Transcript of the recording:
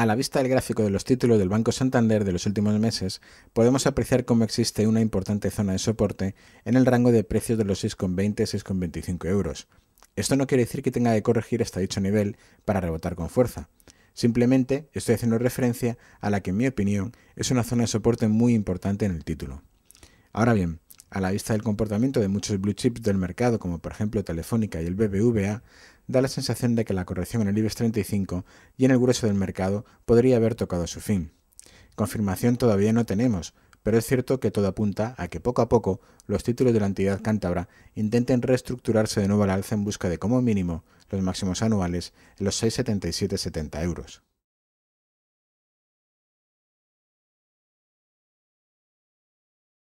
A la vista del gráfico de los títulos del Banco Santander de los últimos meses, podemos apreciar cómo existe una importante zona de soporte en el rango de precios de los 6,20 6,25 euros. Esto no quiere decir que tenga que corregir hasta dicho nivel para rebotar con fuerza. Simplemente estoy haciendo referencia a la que en mi opinión es una zona de soporte muy importante en el título. Ahora bien, a la vista del comportamiento de muchos blue chips del mercado, como por ejemplo Telefónica y el BBVA, da la sensación de que la corrección en el IBEX 35 y en el grueso del mercado podría haber tocado su fin. Confirmación todavía no tenemos, pero es cierto que todo apunta a que poco a poco los títulos de la entidad cántabra intenten reestructurarse de nuevo al alza en busca de como mínimo los máximos anuales en los 6,7770 euros.